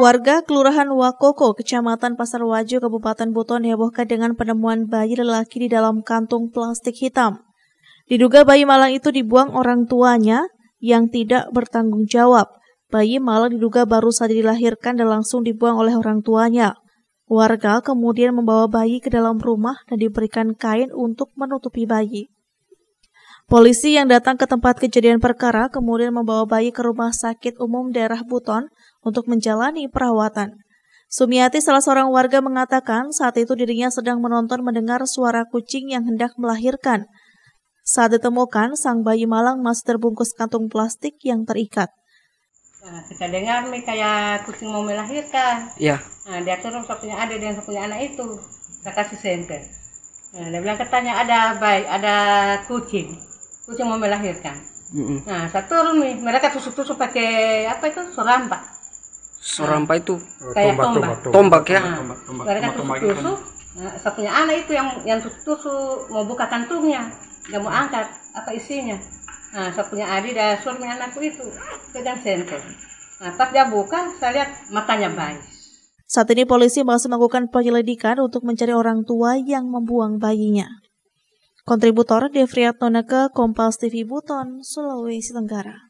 Warga Kelurahan Wakoko, Kecamatan Pasar Wajo, Kabupaten Buton dihebohkan dengan penemuan bayi lelaki di dalam kantung plastik hitam. Diduga bayi malang itu dibuang orang tuanya yang tidak bertanggung jawab. Bayi malang diduga baru saja dilahirkan dan langsung dibuang oleh orang tuanya. Warga kemudian membawa bayi ke dalam rumah dan diberikan kain untuk menutupi bayi. Polisi yang datang ke tempat kejadian perkara kemudian membawa bayi ke rumah sakit umum daerah Buton untuk menjalani perawatan. Sumiati, salah seorang warga, mengatakan saat itu dirinya sedang menonton mendengar suara kucing yang hendak melahirkan. Saat ditemukan, sang bayi malang masih terbungkus kantung plastik yang terikat. Nah, kita dengar nih kayak kucing mau melahirkan. Iya. Nah, dia turun punya ada dan satunya anak itu. Kita kasih senter. Nah, dia bilang katanya ada baik ada kucing. Kucing mau melahirkan. Mm -hmm. Nah, saya turun nih. Mereka tusuk-tusuk pakai apa itu? serampa? itu nah, itu kayak tombak. Tombak, tombak. tombak ya. Nah, tombak, tombak. Mereka tusuk-tusuk. Nah, satunya anak itu yang yang tusuk-tusuk mau buka kantungnya. Dia mau hmm. angkat apa isinya nah saya punya adik dan suami anakku itu pegang senter nah pas dia buka saya lihat matanya bayi saat ini polisi masih melakukan penyelidikan untuk mencari orang tua yang membuang bayinya. Kontributor Devriat Nonake, Kompas TV Buton, Sulawesi Tenggara.